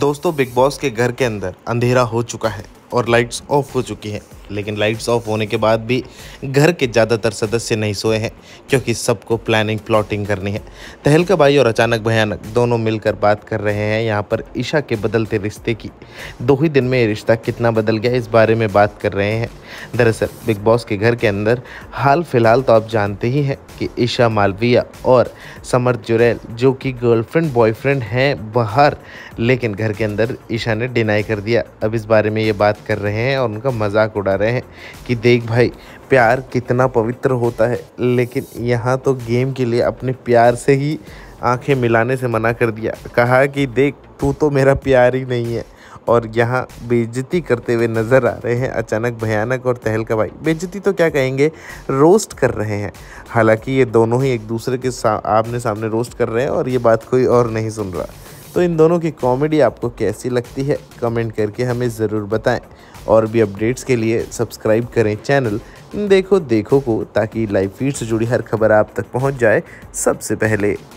दोस्तों big boss के घर के अंदर अंधेरा हो चुका है और लाइट्स ऑफ हो चुकी हैं लेकिन लाइट्स ऑफ होने के बाद भी घर के ज़्यादातर सदस्य नहीं सोए हैं क्योंकि सबको प्लानिंग प्लॉटिंग करनी है तहलका भाई और अचानक भयानक दोनों मिलकर बात कर रहे हैं यहाँ पर ईशा के बदलते रिश्ते की दो ही दिन में ये रिश्ता कितना बदल गया इस बारे में बात कर रहे हैं दरअसल बिग बॉस के घर के अंदर हाल फिलहाल तो आप जानते ही हैं कि ईशा मालविया और समर्थ जुरैल जो कि गर्लफ्रेंड बॉयफ्रेंड हैं बाहर लेकिन घर के अंदर ईशा ने डिनाई कर दिया अब इस बारे में ये बात कर रहे हैं और उनका मजाक उड़ा रहे हैं कि देख भाई प्यार कितना पवित्र होता है लेकिन यहाँ तो गेम के लिए अपने प्यार से ही आंखें मिलाने से मना कर दिया कहा कि देख तू तो मेरा प्यार ही नहीं है और यहाँ बेजती करते हुए नज़र आ रहे हैं अचानक भयानक और तहलका भाई बेजती तो क्या कहेंगे रोस्ट कर रहे हैं हालांकि ये दोनों ही एक दूसरे के सा, आमने सामने रोस्ट कर रहे हैं और ये बात कोई और नहीं सुन रहा तो इन दोनों की कॉमेडी आपको कैसी लगती है कमेंट करके हमें ज़रूर बताएं और भी अपडेट्स के लिए सब्सक्राइब करें चैनल देखो देखो को ताकि लाइव फीड से जुड़ी हर खबर आप तक पहुंच जाए सबसे पहले